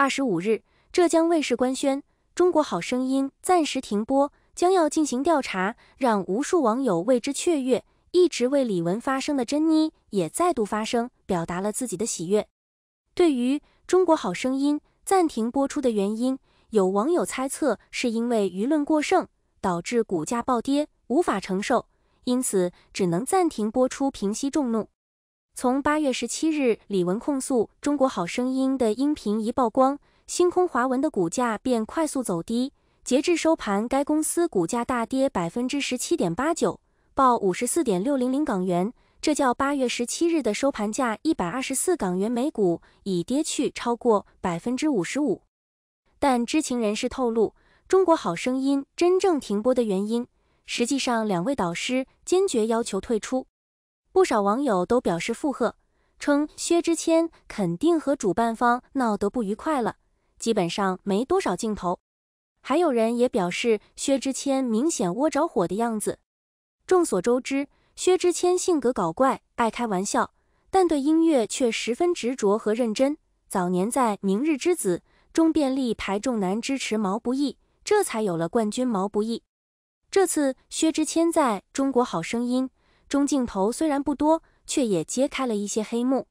二十五日，浙江卫视官宣《中国好声音》暂时停播，将要进行调查，让无数网友为之雀跃。一直为李玟发声的珍妮也再度发声，表达了自己的喜悦。对于《中国好声音》暂停播出的原因，有网友猜测是因为舆论过剩导致股价暴跌，无法承受，因此只能暂停播出，平息众怒。从八月十七日，李玟控诉《中国好声音》的音频一曝光，星空华文的股价便快速走低。截至收盘，该公司股价大跌百分之十七点八九，报五十四点六零零港元。这较八月十七日的收盘价一百二十四港元每股，已跌去超过百分之五十五。但知情人士透露，《中国好声音》真正停播的原因，实际上两位导师坚决要求退出。不少网友都表示附和，称薛之谦肯定和主办方闹得不愉快了，基本上没多少镜头。还有人也表示薛之谦明显窝着火的样子。众所周知，薛之谦性格搞怪，爱开玩笑，但对音乐却十分执着和认真。早年在《明日之子》中便力排众难支持毛不易，这才有了冠军毛不易。这次薛之谦在《中国好声音》。中镜头虽然不多，却也揭开了一些黑幕。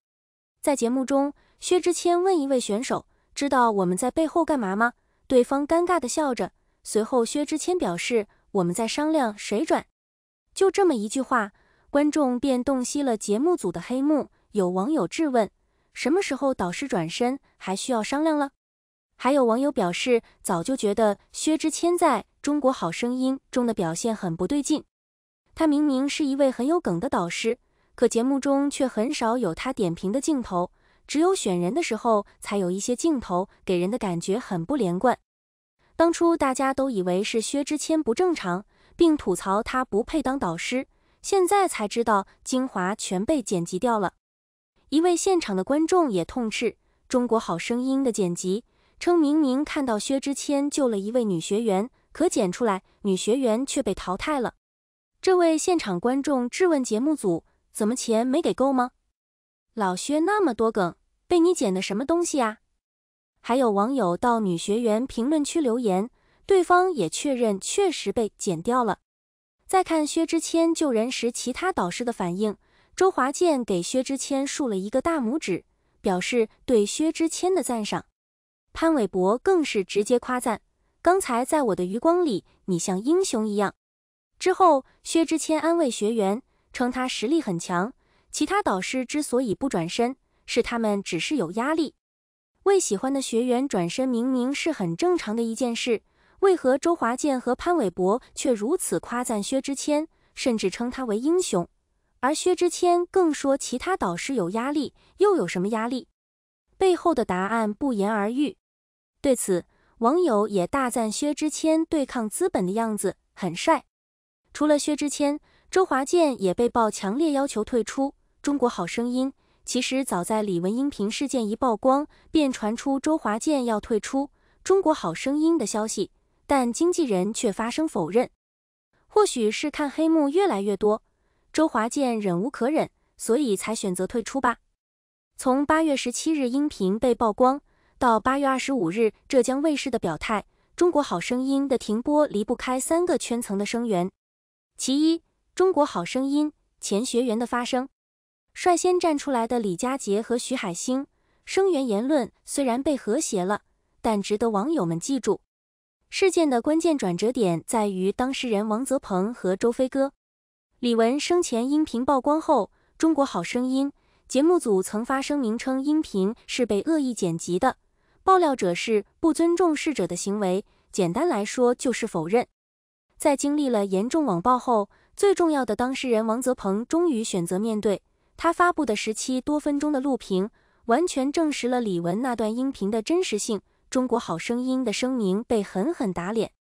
在节目中，薛之谦问一位选手：“知道我们在背后干嘛吗？”对方尴尬地笑着。随后，薛之谦表示：“我们在商量谁转。”就这么一句话，观众便洞悉了节目组的黑幕。有网友质问：“什么时候导师转身还需要商量了？”还有网友表示：“早就觉得薛之谦在《中国好声音》中的表现很不对劲。”他明明是一位很有梗的导师，可节目中却很少有他点评的镜头，只有选人的时候才有一些镜头，给人的感觉很不连贯。当初大家都以为是薛之谦不正常，并吐槽他不配当导师，现在才知道精华全被剪辑掉了。一位现场的观众也痛斥《中国好声音》的剪辑，称明明看到薛之谦救了一位女学员，可剪出来女学员却被淘汰了。这位现场观众质问节目组：“怎么钱没给够吗？”老薛那么多梗，被你剪的什么东西啊？还有网友到女学员评论区留言，对方也确认确实被剪掉了。再看薛之谦救人时，其他导师的反应，周华健给薛之谦竖了一个大拇指，表示对薛之谦的赞赏。潘玮柏更是直接夸赞：“刚才在我的余光里，你像英雄一样。”之后，薛之谦安慰学员，称他实力很强。其他导师之所以不转身，是他们只是有压力。为喜欢的学员转身，明明是很正常的一件事，为何周华健和潘玮柏却如此夸赞薛之谦，甚至称他为英雄？而薛之谦更说其他导师有压力，又有什么压力？背后的答案不言而喻。对此，网友也大赞薛之谦对抗资本的样子很帅。除了薛之谦，周华健也被曝强烈要求退出《中国好声音》。其实早在李文音频事件一曝光，便传出周华健要退出《中国好声音》的消息，但经纪人却发声否认。或许是看黑幕越来越多，周华健忍无可忍，所以才选择退出吧。从八月十七日音频被曝光，到八月二十五日浙江卫视的表态，《中国好声音》的停播离不开三个圈层的声援。其一，《中国好声音》前学员的发声，率先站出来的李佳杰和徐海星，声援言论虽然被和谐了，但值得网友们记住。事件的关键转折点在于当事人王泽鹏和周飞哥。李玟生前音频曝光后，《中国好声音》节目组曾发声明称，音频是被恶意剪辑的，爆料者是不尊重逝者的行为。简单来说，就是否认。在经历了严重网暴后，最重要的当事人王泽鹏终于选择面对。他发布的十七多分钟的录屏，完全证实了李玟那段音频的真实性。中国好声音的声明被狠狠打脸。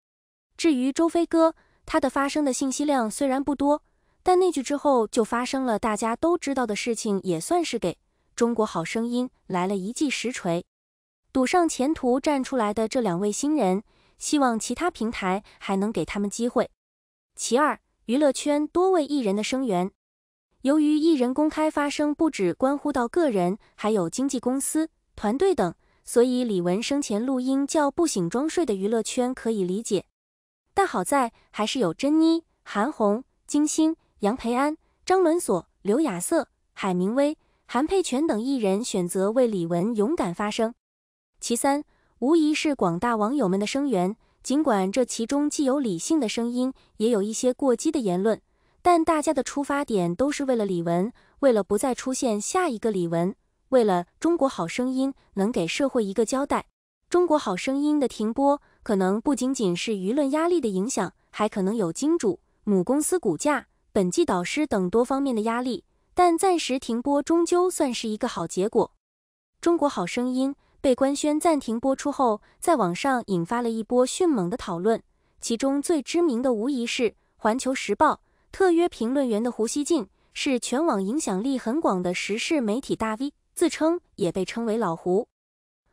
至于周飞哥，他的发声的信息量虽然不多，但那句之后就发生了大家都知道的事情，也算是给中国好声音来了一记实锤。赌上前途站出来的这两位新人。希望其他平台还能给他们机会。其二，娱乐圈多位艺人的声援，由于艺人公开发声不止关乎到个人，还有经纪公司、团队等，所以李玟生前录音叫不醒装睡的娱乐圈可以理解。但好在还是有珍妮、韩红、金星、杨培安、张伦硕、刘亚瑟、海明威、韩佩全等艺人选择为李玟勇敢发声。其三。无疑是广大网友们的声援，尽管这其中既有理性的声音，也有一些过激的言论，但大家的出发点都是为了李玟，为了不再出现下一个李玟，为了中国好声音能给社会一个交代。中国好声音的停播可能不仅仅是舆论压力的影响，还可能有金主、母公司股价、本季导师等多方面的压力，但暂时停播终究算是一个好结果。中国好声音。被官宣暂停播出后，在网上引发了一波迅猛的讨论。其中最知名的无疑是《环球时报》特约评论员的胡锡进，是全网影响力很广的时事媒体大 V，自称也被称为“老胡”。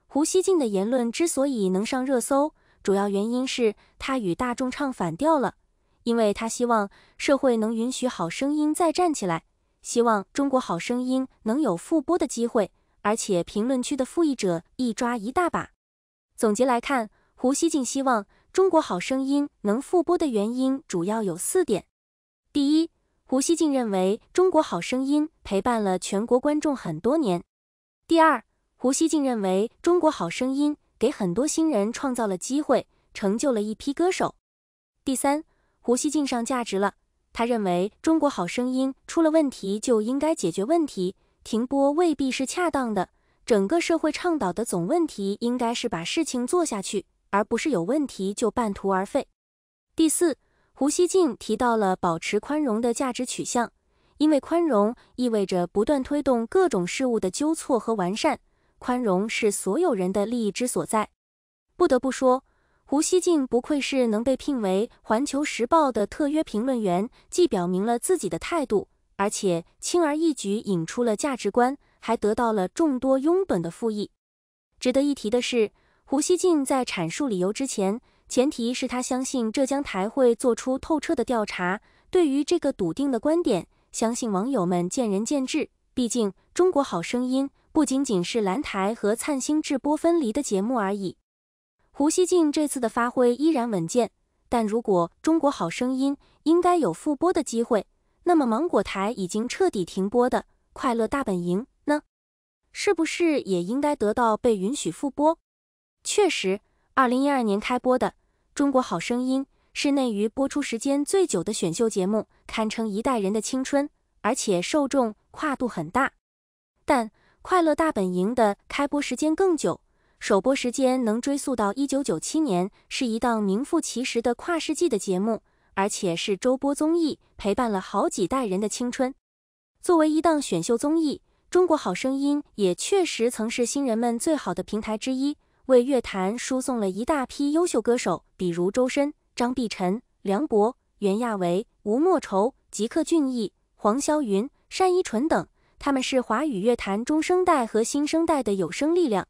胡锡进的言论之所以能上热搜，主要原因是他与大众唱反调了，因为他希望社会能允许好声音再站起来，希望《中国好声音》能有复播的机会。而且评论区的复议者一抓一大把。总结来看，胡锡进希望《中国好声音》能复播的原因主要有四点：第一，胡锡进认为《中国好声音》陪伴了全国观众很多年；第二，胡锡进认为《中国好声音》给很多新人创造了机会，成就了一批歌手；第三，胡锡进上价值了，他认为《中国好声音》出了问题就应该解决问题。停播未必是恰当的，整个社会倡导的总问题应该是把事情做下去，而不是有问题就半途而废。第四，胡锡进提到了保持宽容的价值取向，因为宽容意味着不断推动各种事物的纠错和完善，宽容是所有人的利益之所在。不得不说，胡锡进不愧是能被聘为《环球时报》的特约评论员，既表明了自己的态度。而且轻而易举引出了价值观，还得到了众多拥趸的附议。值得一提的是，胡锡进在阐述理由之前，前提是他相信浙江台会做出透彻的调查。对于这个笃定的观点，相信网友们见仁见智。毕竟，《中国好声音》不仅仅是蓝台和灿星制播分离的节目而已。胡锡进这次的发挥依然稳健，但如果《中国好声音》应该有复播的机会。那么，芒果台已经彻底停播的《快乐大本营》呢，是不是也应该得到被允许复播？确实，二零一二年开播的《中国好声音》是内娱播出时间最久的选秀节目，堪称一代人的青春，而且受众跨度很大。但《快乐大本营》的开播时间更久，首播时间能追溯到一九九七年，是一档名副其实的跨世纪的节目。而且是周播综艺，陪伴了好几代人的青春。作为一档选秀综艺，《中国好声音》也确实曾是新人们最好的平台之一，为乐坛输送了一大批优秀歌手，比如周深、张碧晨、梁博、袁娅维、吴莫愁、吉克隽逸、黄霄云、单依纯等。他们是华语乐坛中生代和新生代的有声力量。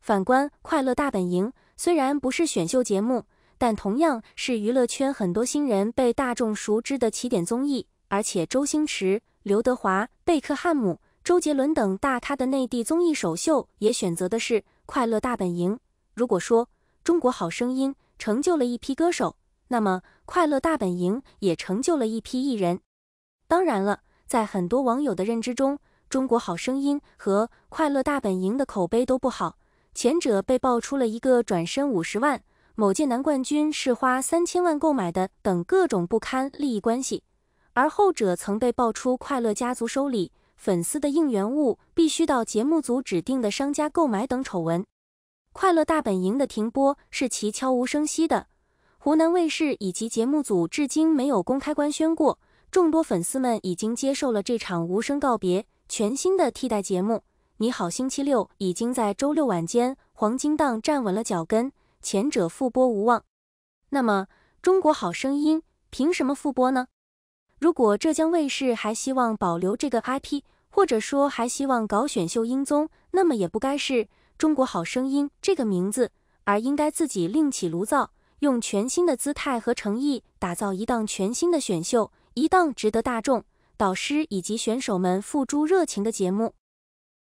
反观《快乐大本营》，虽然不是选秀节目，但同样是娱乐圈很多新人被大众熟知的起点综艺，而且周星驰、刘德华、贝克汉姆、周杰伦等大咖的内地综艺首秀也选择的是《快乐大本营》。如果说《中国好声音》成就了一批歌手，那么《快乐大本营》也成就了一批艺人。当然了，在很多网友的认知中，《中国好声音》和《快乐大本营》的口碑都不好，前者被爆出了一个转身五十万。某届男冠军是花三千万购买的等各种不堪利益关系，而后者曾被爆出快乐家族收礼，粉丝的应援物必须到节目组指定的商家购买等丑闻。快乐大本营的停播是其悄无声息的，湖南卫视以及节目组至今没有公开官宣过。众多粉丝们已经接受了这场无声告别。全新的替代节目《你好星期六》已经在周六晚间黄金档站稳了脚跟。前者复播无望，那么《中国好声音》凭什么复播呢？如果浙江卫视还希望保留这个 IP，或者说还希望搞选秀英宗，那么也不该是《中国好声音》这个名字，而应该自己另起炉灶，用全新的姿态和诚意打造一档全新的选秀，一档值得大众、导师以及选手们付诸热情的节目。